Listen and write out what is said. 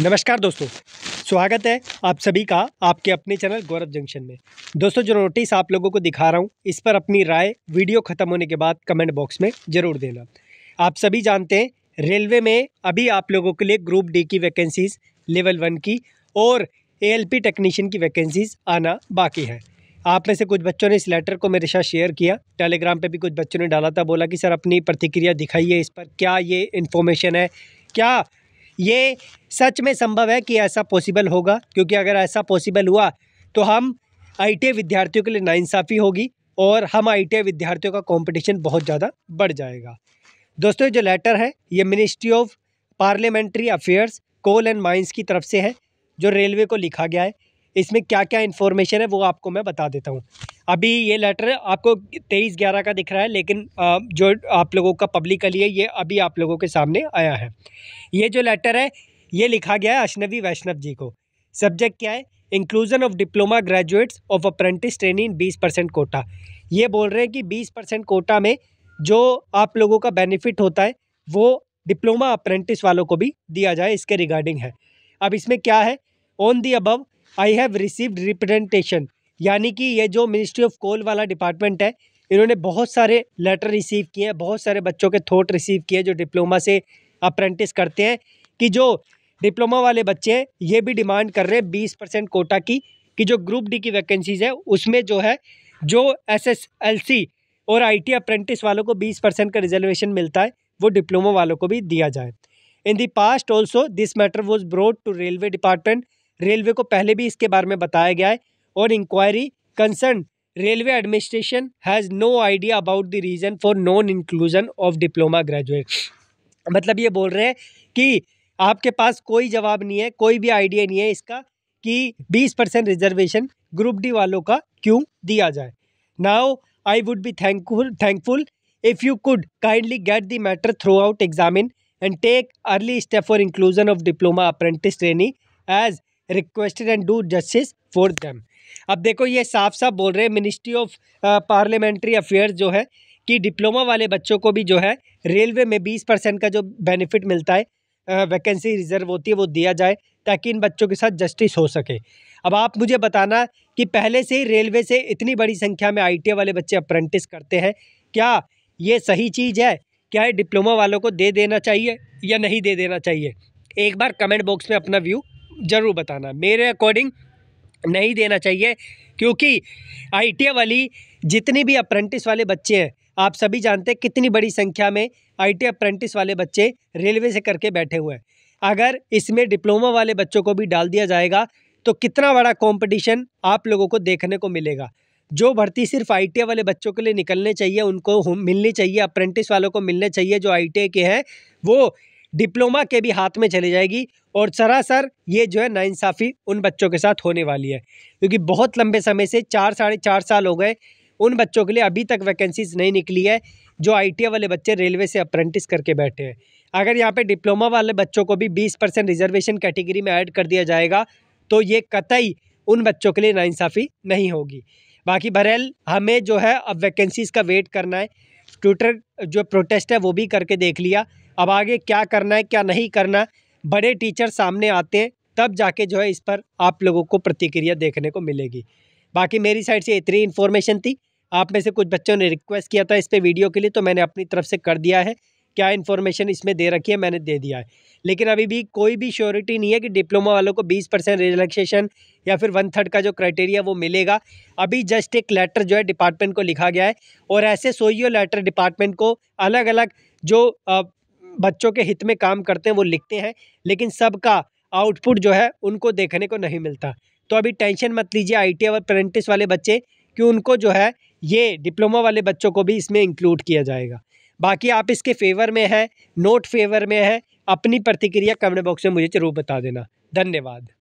नमस्कार दोस्तों स्वागत है आप सभी का आपके अपने चैनल गौरव जंक्शन में दोस्तों जो नोटिस आप लोगों को दिखा रहा हूँ इस पर अपनी राय वीडियो ख़त्म होने के बाद कमेंट बॉक्स में ज़रूर देना आप सभी जानते हैं रेलवे में अभी आप लोगों के लिए ग्रुप डी की वैकेंसीज़ लेवल वन की और ए टेक्नीशियन की वैकेंसीज़ आना बाकी है आप में से कुछ बच्चों ने इस लेटर को मेरे साथ शेयर किया टेलीग्राम पे भी कुछ बच्चों ने डाला था बोला कि सर अपनी प्रतिक्रिया दिखाइए इस पर क्या ये इन्फॉर्मेशन है क्या ये सच में संभव है कि ऐसा पॉसिबल होगा क्योंकि अगर ऐसा पॉसिबल हुआ तो हम आई विद्यार्थियों के लिए नाइंसाफ़ी होगी और हम आई विद्यार्थियों का कॉम्पिटिशन बहुत ज़्यादा बढ़ जाएगा दोस्तों जो लेटर है ये ministry of parliamentary affairs coal and mines की तरफ से है जो रेलवे को लिखा गया है इसमें क्या क्या इन्फॉर्मेशन है वो आपको मैं बता देता हूँ अभी ये लेटर आपको तेईस ग्यारह का दिख रहा है लेकिन जो आप लोगों का पब्लिकली है ये अभी आप लोगों के सामने आया है ये जो लेटर है ये लिखा गया है अशनवी वैष्णव जी को सब्जेक्ट क्या है inclusion of diploma graduates of apprentice training बीस परसेंट कोटा ये बोल रहे हैं कि बीस परसेंट कोटा में जो आप लोगों का बेनिफिट होता है वो डिप्लोमा अप्रेंटिस वालों को भी दिया जाए इसके रिगार्डिंग है अब इसमें क्या है on the above I have received representation यानी कि ये जो मिनिस्ट्री ऑफ कोल वाला डिपार्टमेंट है इन्होंने बहुत सारे लेटर रिसीव किए हैं बहुत सारे बच्चों के थॉट रिसीव किए जो डिप्लोमा से अप्रेंटिस करते हैं कि जो डिप्लोमा वाले बच्चे हैं ये भी डिमांड कर रहे हैं बीस परसेंट कोटा की कि जो ग्रुप डी की वैकेंसीज़ है उसमें जो है जो एस एस एल सी और आई टी अप्रेंटिस वालों को बीस परसेंट का रिजर्वेशन मिलता है वो डिप्लोमा वालों को भी दिया जाए in the past also this matter was brought to railway department railway को पहले भी इसके बारे में बताया गया है और inquiry concern railway administration has no idea about the reason for non inclusion of diploma graduate मतलब ये बोल रहे हैं कि आपके पास कोई जवाब नहीं है कोई भी आइडिया नहीं है इसका कि 20 परसेंट रिजर्वेशन ग्रुप डी वालों का क्यों दिया जाए now I would be thankful thankful if you could kindly get the matter throughout examine and take early step for inclusion of diploma apprentice training as requested and do justice for them अब देखो ये साफ साफ बोल रहे हैं ministry of parliamentary affairs जो है कि डिप्लोमा वाले बच्चों को भी जो है रेलवे में बीस परसेंट का जो बेनिफिट मिलता है वैकेंसी रिजर्व होती है वो दिया जाए ताकि इन बच्चों के साथ जस्टिस हो सके अब आप मुझे बताना कि पहले से ही रेलवे से इतनी बड़ी संख्या में आई वाले बच्चे अप्रेंटिस करते हैं क्या ये सही चीज़ है क्या ये डिप्लोमा वालों को दे देना चाहिए या नहीं दे देना चाहिए एक बार कमेंट बॉक्स में अपना व्यू ज़रूर बताना मेरे अकॉर्डिंग नहीं देना चाहिए क्योंकि आई वाली जितनी भी अप्रेंटिस वाले बच्चे हैं आप सभी जानते हैं कितनी बड़ी संख्या में आई अप्रेंटिस वाले बच्चे रेलवे से करके बैठे हुए हैं अगर इसमें डिप्लोमा वाले बच्चों को भी डाल दिया जाएगा तो कितना बड़ा कंपटीशन आप लोगों को देखने को मिलेगा जो भर्ती सिर्फ आई वाले बच्चों के लिए निकलने चाहिए उनको मिलनी चाहिए अप्रेंटिस वालों को मिलने चाहिए जो आई के हैं वो डिप्लोमा के भी हाथ में चली जाएगी और सरासर ये जो है नाइंसाफ़ी उन बच्चों के साथ होने वाली है क्योंकि बहुत लंबे समय से चार साढ़े चार साल हो गए उन बच्चों के लिए अभी तक वैकेंसीज नहीं निकली है जो आई वाले बच्चे रेलवे से अप्रेंटिस करके बैठे हैं अगर यहाँ पर डिप्लोमा वाले बच्चों को भी बीस परसेंट रिजर्वेशन कैटेगरी में ऐड कर दिया जाएगा तो ये कतई उन बच्चों के लिए नाइंसाफ़ी नहीं होगी बाकी बहरहाल हमें जो है अब वैकेंसीज़ का वेट करना है ट्विटर जो प्रोटेस्ट है वो भी करके देख लिया अब आगे क्या करना है क्या नहीं करना बड़े टीचर सामने आते हैं तब जाके जो है इस पर आप लोगों को प्रतिक्रिया देखने को मिलेगी बाकी मेरी साइड से इतनी इन्फॉर्मेशन थी आप में से कुछ बच्चों ने रिक्वेस्ट किया था इस पर वीडियो के लिए तो मैंने अपनी तरफ से कर दिया है क्या इन्फॉर्मेशन इसमें दे रखी है मैंने दे दिया है लेकिन अभी भी कोई भी श्योरिटी नहीं है कि डिप्लोमा वालों को 20 परसेंट रिलैक्सेशन या फिर वन थर्ड का जो क्राइटेरिया वो मिलेगा अभी जस्ट एक लेटर जो है डिपार्टमेंट को लिखा गया है और ऐसे सोइयो लेटर डिपार्टमेंट को अलग अलग जो बच्चों के हित में काम करते हैं वो लिखते हैं लेकिन सबका आउटपुट जो है उनको देखने को नहीं मिलता तो अभी टेंशन मत लीजिए आई टी और प्रेंटिस वाले बच्चे कि उनको जो है ये डिप्लोमा वाले बच्चों को भी इसमें इंक्लूड किया जाएगा बाकी आप इसके फेवर में है नोट फेवर में है अपनी प्रतिक्रिया कमेंट बॉक्स में मुझे ज़रूर बता देना धन्यवाद